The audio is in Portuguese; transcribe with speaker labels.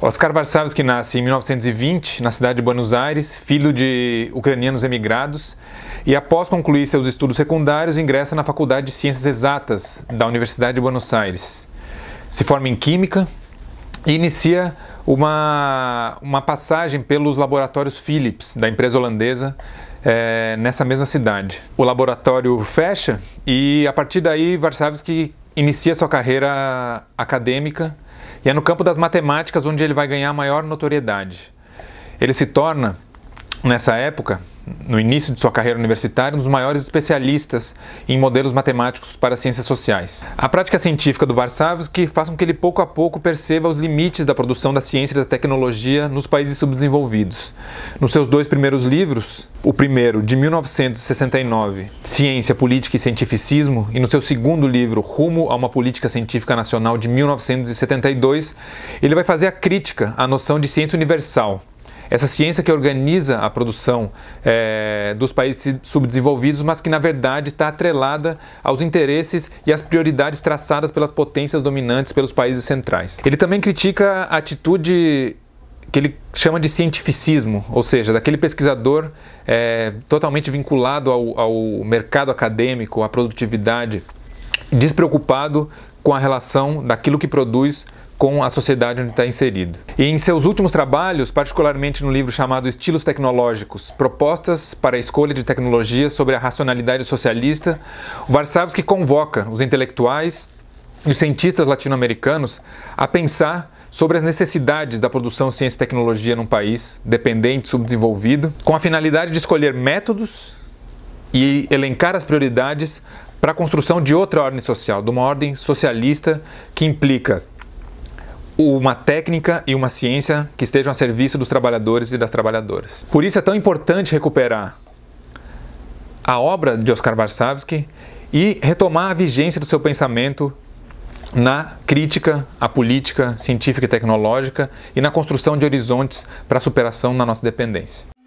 Speaker 1: Oscar Barçavski nasce em 1920 na cidade de Buenos Aires, filho de ucranianos emigrados, e após concluir seus estudos secundários, ingressa na Faculdade de Ciências Exatas da Universidade de Buenos Aires. Se forma em Química e inicia uma, uma passagem pelos laboratórios Philips, da empresa holandesa, é, nessa mesma cidade. O laboratório fecha e, a partir daí, Varsavski inicia sua carreira acadêmica e é no campo das matemáticas onde ele vai ganhar maior notoriedade. Ele se torna, nessa época, no início de sua carreira universitária, um dos maiores especialistas em modelos matemáticos para ciências sociais. A prática científica do Varsavsky faz com que ele pouco a pouco perceba os limites da produção da ciência e da tecnologia nos países subdesenvolvidos. Nos seus dois primeiros livros, o primeiro de 1969, Ciência, Política e Cientificismo, e no seu segundo livro, Rumo a uma Política Científica Nacional de 1972, ele vai fazer a crítica à noção de ciência universal essa ciência que organiza a produção é, dos países subdesenvolvidos, mas que na verdade está atrelada aos interesses e às prioridades traçadas pelas potências dominantes pelos países centrais. Ele também critica a atitude que ele chama de cientificismo, ou seja, daquele pesquisador é, totalmente vinculado ao, ao mercado acadêmico, à produtividade, despreocupado com a relação daquilo que produz com a sociedade onde está inserido. E em seus últimos trabalhos, particularmente no livro chamado Estilos Tecnológicos, Propostas para a Escolha de Tecnologia sobre a Racionalidade Socialista, Varsavsky convoca os intelectuais e os cientistas latino-americanos a pensar sobre as necessidades da produção ciência e tecnologia num país dependente, subdesenvolvido, com a finalidade de escolher métodos e elencar as prioridades para a construção de outra ordem social, de uma ordem socialista que implica uma técnica e uma ciência que estejam a serviço dos trabalhadores e das trabalhadoras. Por isso é tão importante recuperar a obra de Oscar Warsawski e retomar a vigência do seu pensamento na crítica à política científica e tecnológica e na construção de horizontes para a superação da nossa dependência.